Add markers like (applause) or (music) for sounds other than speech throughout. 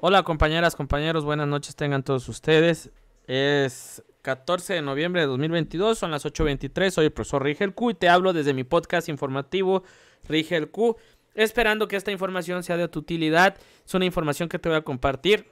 Hola compañeras, compañeros, buenas noches tengan todos ustedes. Es 14 de noviembre de 2022, son las 8.23, soy el profesor Rigel Q y te hablo desde mi podcast informativo Rigel Q, esperando que esta información sea de tu utilidad. Es una información que te voy a compartir,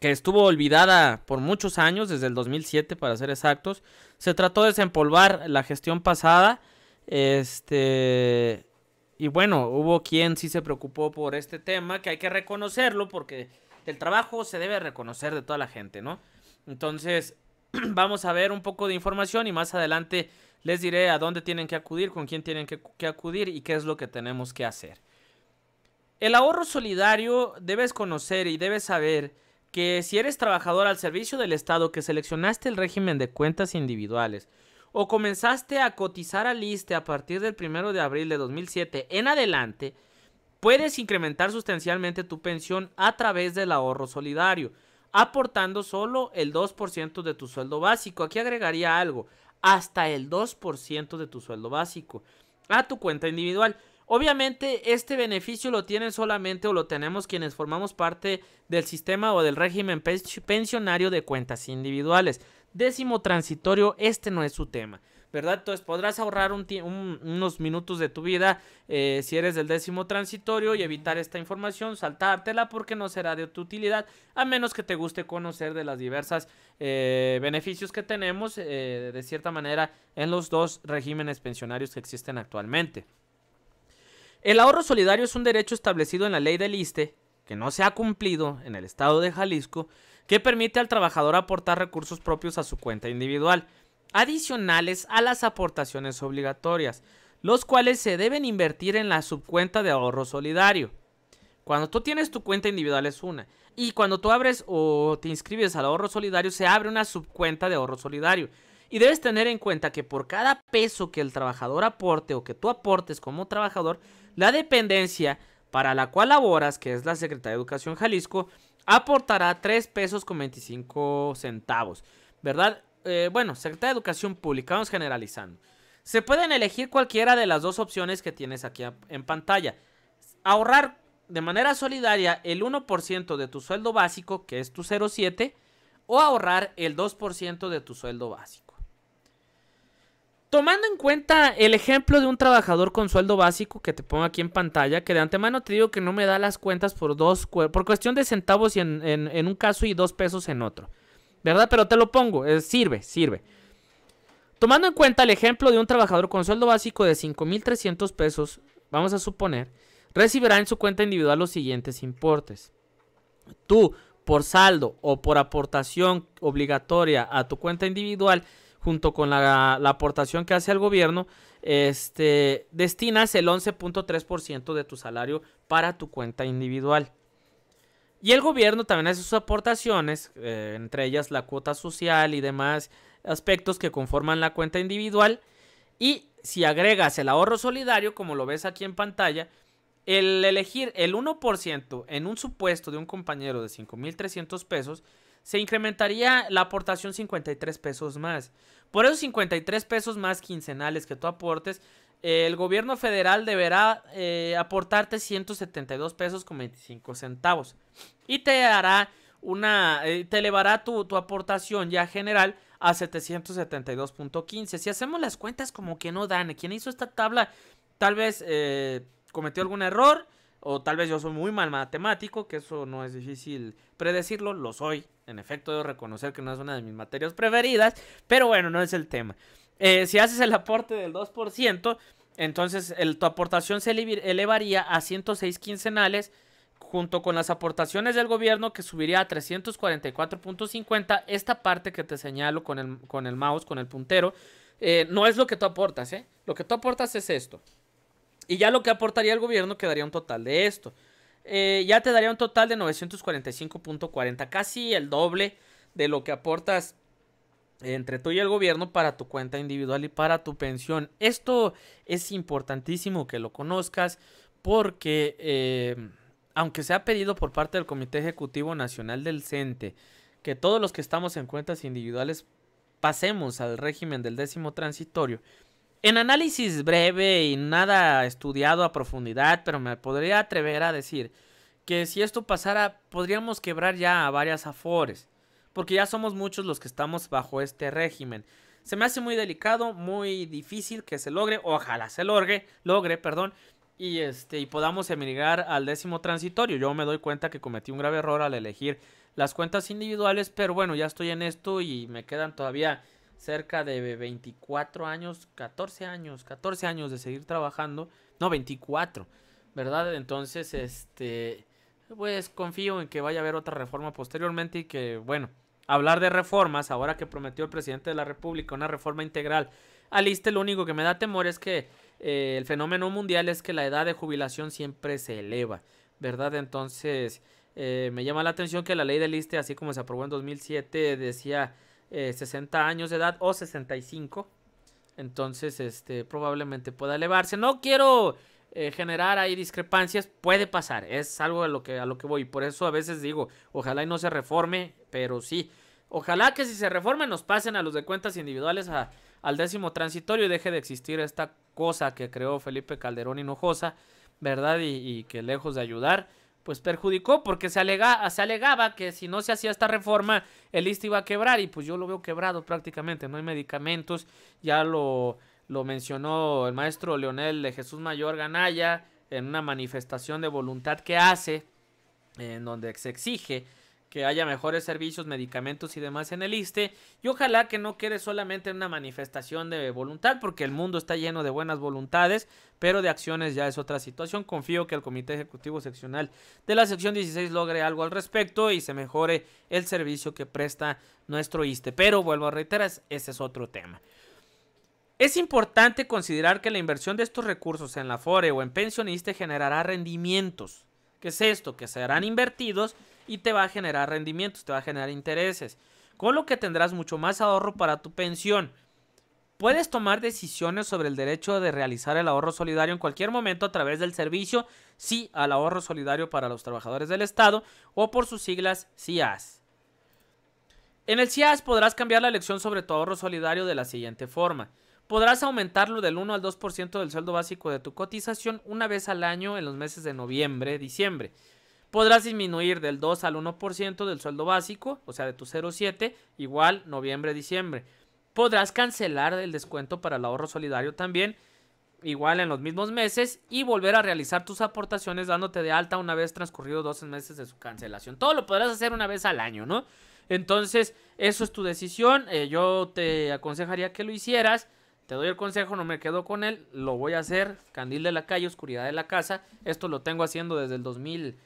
que estuvo olvidada por muchos años, desde el 2007 para ser exactos. Se trató de desempolvar la gestión pasada, este y bueno, hubo quien sí se preocupó por este tema, que hay que reconocerlo porque el trabajo se debe reconocer de toda la gente, ¿no? Entonces, (clears throat) vamos a ver un poco de información y más adelante les diré a dónde tienen que acudir, con quién tienen que, acudir y qué es lo que tenemos que hacer. El ahorro solidario debes conocer y debes saber que si eres trabajador al servicio del Estado que seleccionaste el régimen de cuentas individuales, o comenzaste a cotizar al ISTE a partir del 1 de abril de 2007 en adelante, puedes incrementar sustancialmente tu pensión a través del ahorro solidario, aportando solo el 2% de tu sueldo básico. Aquí agregaría algo, hasta el 2% de tu sueldo básico a tu cuenta individual. Obviamente este beneficio lo tienen solamente o lo tenemos quienes formamos parte del sistema o del régimen pensionario de cuentas individuales décimo transitorio, este no es su tema. ¿Verdad? Entonces podrás ahorrar unos minutos de tu vida eh, si eres del décimo transitorio y evitar esta información, saltártela porque no será de tu utilidad, a menos que te guste conocer de las diversas eh, beneficios que tenemos eh, de cierta manera en los dos regímenes pensionarios que existen actualmente. El ahorro solidario es un derecho establecido en la ley del ISTE que no se ha cumplido en el estado de Jalisco que permite al trabajador aportar recursos propios a su cuenta individual, adicionales a las aportaciones obligatorias, los cuales se deben invertir en la subcuenta de ahorro solidario. Cuando tú tienes tu cuenta individual es una. Y cuando tú abres o te inscribes al ahorro solidario, se abre una subcuenta de ahorro solidario. Y debes tener en cuenta que por cada peso que el trabajador aporte o que tú aportes como trabajador, la dependencia para la cual laboras, que es la Secretaría de Educación Jalisco, aportará 3 pesos con 25 centavos, ¿verdad? Eh, bueno, Secretaría de Educación Pública, vamos generalizando. Se pueden elegir cualquiera de las dos opciones que tienes aquí en pantalla. Ahorrar de manera solidaria el 1% de tu sueldo básico, que es tu 0,7, o ahorrar el 2% de tu sueldo básico. Tomando en cuenta el ejemplo de un trabajador con sueldo básico que te pongo aquí en pantalla, que de antemano te digo que no me da las cuentas por dos por cuestión de centavos en, un caso y dos pesos en otro. ¿Verdad? Pero te lo pongo, eh, sirve, sirve. Tomando en cuenta el ejemplo de un trabajador con sueldo básico de 5.300 pesos, vamos a suponer, recibirá en su cuenta individual los siguientes importes. Tú, por saldo o por aportación obligatoria a tu cuenta individual, junto con la, aportación que hace el gobierno, este, destinas el 11.3% de tu salario para tu cuenta individual. Y el gobierno también hace sus aportaciones, eh, entre ellas la cuota social y demás aspectos que conforman la cuenta individual. Y si agregas el ahorro solidario, como lo ves aquí en pantalla, el elegir el 1% en un supuesto de un compañero de 5.300 pesos se incrementaría la aportación 53 pesos más. Por esos 53 pesos más quincenales que tú aportes, el gobierno federal deberá eh, aportarte 172 pesos con 25 centavos. Y te dará una, eh, te elevará tu, tu aportación ya general a 772.15. Si hacemos las cuentas como que no dan, quien hizo esta tabla tal vez eh, cometió algún error. O tal vez yo soy muy mal matemático, que eso no es difícil predecirlo, lo soy. En efecto, debo reconocer que no es una de mis materias preferidas, pero bueno, no es el tema. Eh, si haces el aporte del 2%, entonces tu aportación se elevaría a 106 quincenales junto con las aportaciones del gobierno que subiría a 344.50, esta parte que te señalo con el, con el mouse, con el puntero, eh, no es lo que tú aportas, ¿eh? Lo que tú aportas es esto. Y ya lo que aportaría el gobierno quedaría un total de esto. Eh, ya te daría un total de 945.40, casi el doble de lo que aportas entre tú y el gobierno para tu cuenta individual y para tu pensión. Esto es importantísimo que lo conozcas porque eh, aunque se ha pedido por parte del Comité Ejecutivo Nacional del CENTE que todos los que estamos en cuentas individuales pasemos al régimen del décimo transitorio, en análisis breve y nada estudiado a profundidad, pero me podría atrever a decir que si esto pasara, podríamos quebrar ya a varias afores, porque ya somos muchos los que estamos bajo este régimen. Se me hace muy delicado, muy difícil que se logre, ojalá se logre, logre, perdón, y este y podamos emigrar al décimo transitorio. Yo me doy cuenta que cometí un grave error al elegir las cuentas individuales, pero bueno, ya estoy en esto y me quedan todavía cerca de 24 años, 14 años, 14 años de seguir trabajando, no, 24, ¿verdad? Entonces, este, pues confío en que vaya a haber otra reforma posteriormente y que, bueno, hablar de reformas, ahora que prometió el presidente de la República una reforma integral Aliste, ISTE, lo único que me da temor es que eh, el fenómeno mundial es que la edad de jubilación siempre se eleva, ¿verdad? Entonces, eh, me llama la atención que la ley del ISTE, así como se aprobó en 2007, decía 60 eh, años de edad o 65. Entonces, este, probablemente pueda elevarse. No quiero eh, generar ahí discrepancias, puede pasar, es algo a lo, que, a lo que voy. Por eso a veces digo, ojalá y no se reforme, pero sí. Ojalá que si se reforme nos pasen a los de cuentas individuales a, al décimo transitorio y deje de existir esta cosa que creó Felipe Calderón Hinojosa, ¿verdad? y que lejos de ayudar pues perjudicó porque se, se alegaba que si no se hacía esta reforma el ISTE iba a quebrar y pues yo lo veo quebrado prácticamente, no hay medicamentos, ya lo, lo mencionó el maestro Leonel de Jesús Mayor Ganaya en una manifestación de voluntad que hace en donde se exige que haya mejores servicios, medicamentos y demás en el ISTE. Y ojalá que no quede solamente una manifestación de voluntad, porque el mundo está lleno de buenas voluntades, pero de acciones ya es otra situación. Confío que el Comité Ejecutivo Seccional de la Sección 16 logre algo al respecto y se mejore el servicio que presta nuestro ISTE. Pero vuelvo a reiterar, ese es otro tema. Es importante considerar que la inversión de estos recursos en la FORE o en pensioniste generará rendimientos. ¿Qué es esto? Que serán invertidos y te va a generar rendimientos, te va a generar intereses, con lo que tendrás mucho más ahorro para tu pensión. Puedes tomar decisiones sobre el derecho de realizar el ahorro solidario en cualquier momento a través del servicio sí al ahorro solidario para los trabajadores del Estado o por sus siglas CIAS. En el CIAS podrás cambiar la elección sobre tu ahorro solidario de la siguiente forma. Podrás aumentarlo del 1 al 2% del sueldo básico de tu cotización una vez al año en los meses de noviembre, diciembre podrás disminuir del 2 al 1% del sueldo básico, o sea, de tu 0,7, igual noviembre-diciembre. Podrás cancelar el descuento para el ahorro solidario también, igual en los mismos meses, y volver a realizar tus aportaciones dándote de alta una vez transcurridos 12 meses de su cancelación. Todo lo podrás hacer una vez al año, ¿no? Entonces, eso es tu decisión. Eh, yo te aconsejaría que lo hicieras. Te doy el consejo, no me quedo con él. Lo voy a hacer. Candil de la calle, oscuridad de la casa. Esto lo tengo haciendo desde el 2000.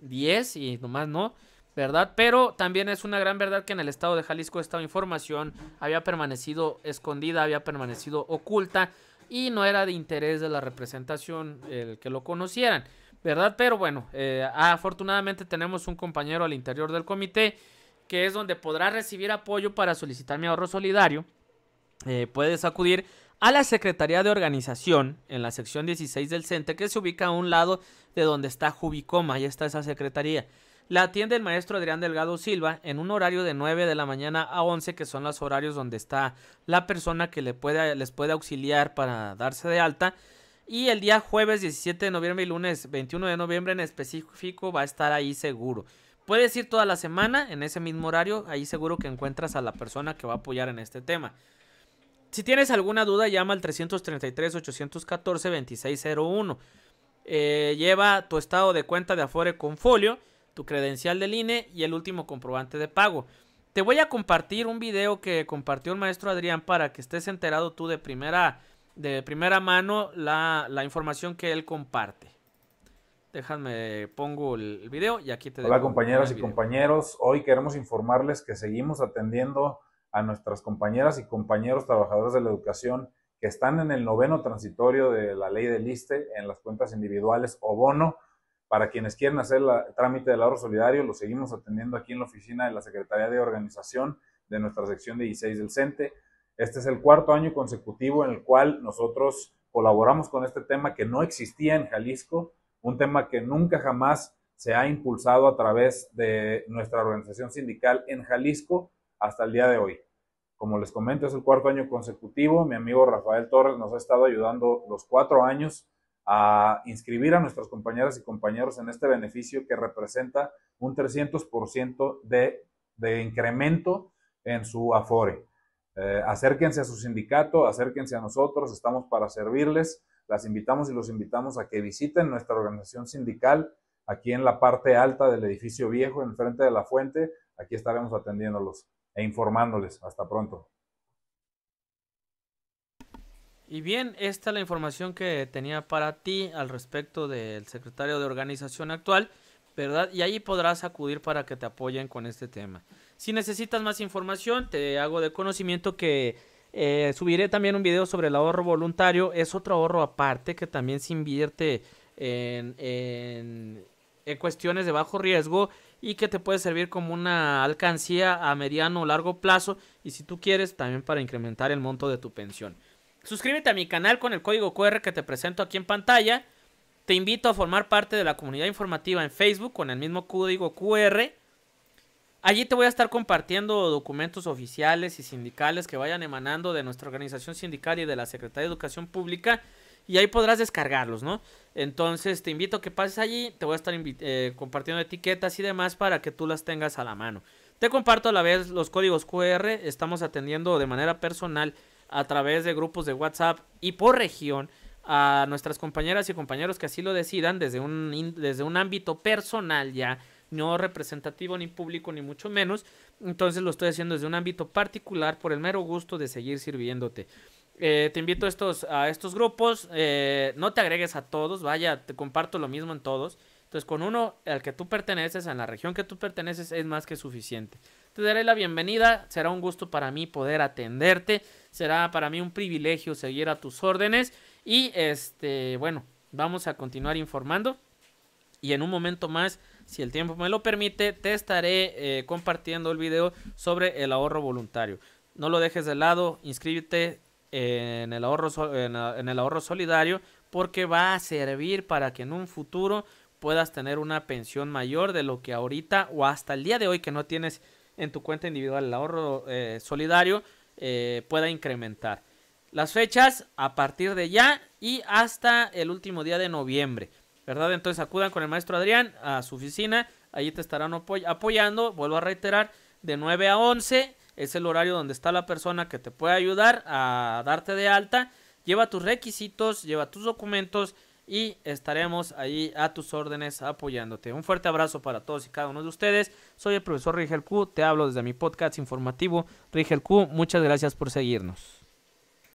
10 y nomás no. ¿verdad? Pero también es una gran verdad que en el estado de Jalisco esta información había permanecido escondida, había permanecido oculta y no era de interés de la representación el que lo conocieran, ¿verdad? Pero bueno, eh, afortunadamente tenemos un compañero al interior del comité que es donde podrá recibir apoyo para solicitar mi ahorro solidario. Eh, puedes acudir a la Secretaría de Organización en la sección 16 del CENTE, que se ubica a un lado de donde está Jubicoma, ahí está esa secretaría. La atiende el maestro Adrián Delgado Silva en un horario de 9 de la mañana a 11, que son los horarios donde está la persona que le puede, les puede auxiliar para darse de alta. Y el día jueves 17 de noviembre y lunes 21 de noviembre en específico va a estar ahí seguro. Puedes ir toda la semana en ese mismo horario, ahí seguro que encuentras a la persona que va a apoyar en este tema. Si tienes alguna duda, llama al 333-814-2601. Eh, lleva tu estado de cuenta de Afore con folio, tu credencial del INE y el último comprobante de pago. Te voy a compartir un video que compartió el maestro Adrián para que estés enterado tú de primera, de primera mano la, la información que él comparte. Déjame, pongo el video y aquí te Hola compañeras y compañeros, hoy queremos informarles que seguimos atendiendo a nuestras compañeras y compañeros trabajadores de la educación que están en el noveno transitorio de la ley del ISTE en las cuentas individuales o bono. Para quienes quieren hacer el trámite del ahorro solidario, lo seguimos atendiendo aquí en la oficina de la Secretaría de Organización de nuestra sección 16 del CENTE. Este es el cuarto año consecutivo en el cual nosotros colaboramos con este tema que no existía en Jalisco, un tema que nunca jamás se ha impulsado a través de nuestra organización sindical en Jalisco hasta el día de hoy. Como les comento, es el cuarto año consecutivo. Mi amigo Rafael Torres nos ha estado ayudando los cuatro años a inscribir a nuestros compañeras y compañeros en este beneficio que representa un 300% de, de incremento en su afore. Eh, acérquense a su sindicato, acérquense a nosotros, estamos para servirles. Las invitamos y los invitamos a que visiten nuestra organización sindical aquí en la parte alta del edificio viejo, enfrente de la fuente. Aquí estaremos atendiéndolos. E informándoles. Hasta pronto. Y bien, esta es la información que tenía para ti al respecto del secretario de organización actual, ¿verdad? Y ahí podrás acudir para que te apoyen con este tema. Si necesitas más información, te hago de conocimiento que eh, subiré también un video sobre el ahorro voluntario. Es otro ahorro aparte que también se invierte en, en, en cuestiones de bajo riesgo y que te puede servir como una alcancía a mediano o largo plazo y si tú quieres también para incrementar el monto de tu pensión. Suscríbete a mi canal con el código QR que te presento aquí en pantalla. Te invito a formar parte de la comunidad informativa en Facebook con el mismo código QR. Allí te voy a estar compartiendo documentos oficiales y sindicales que vayan emanando de nuestra organización sindical y de la Secretaría de Educación Pública y ahí podrás descargarlos, ¿no? Entonces te invito a que pases allí, te voy a estar eh, compartiendo etiquetas y demás para que tú las tengas a la mano. Te comparto a la vez los códigos QR, estamos atendiendo de manera personal a través de grupos de WhatsApp y por región a nuestras compañeras y compañeros que así lo decidan desde un, desde un ámbito personal ya, no representativo ni público ni mucho menos. Entonces lo estoy haciendo desde un ámbito particular por el mero gusto de seguir sirviéndote. Eh, te invito a estos, grupos. Eh, no te agregues a todos, vaya, te comparto lo mismo en todos. Entonces, con uno al que tú perteneces, en la región que tú perteneces, es más que suficiente. Te daré la bienvenida, será un gusto para mí poder atenderte, será para mí un privilegio seguir a tus órdenes y este, bueno, vamos a continuar informando y en un momento más, si el tiempo me lo permite, te estaré eh, compartiendo el video sobre el ahorro voluntario. No lo dejes de lado, inscríbete, en el ahorro, en el ahorro solidario porque va a servir para que en un futuro puedas tener una pensión mayor de lo que ahorita o hasta el día de hoy que no tienes en tu cuenta individual el ahorro eh, solidario eh, pueda incrementar. Las fechas a partir de ya y hasta el último día de noviembre, ¿verdad? Entonces acudan con el maestro Adrián a su oficina, allí te estarán apoyando, vuelvo a reiterar, de 9 a 11 es el horario donde está la persona que te puede ayudar a darte de alta. Lleva tus requisitos, lleva tus documentos y estaremos ahí a tus órdenes apoyándote. Un fuerte abrazo para todos y cada uno de ustedes. Soy el profesor Rigel Q, te hablo desde mi podcast informativo Rigel Q. Muchas gracias por seguirnos.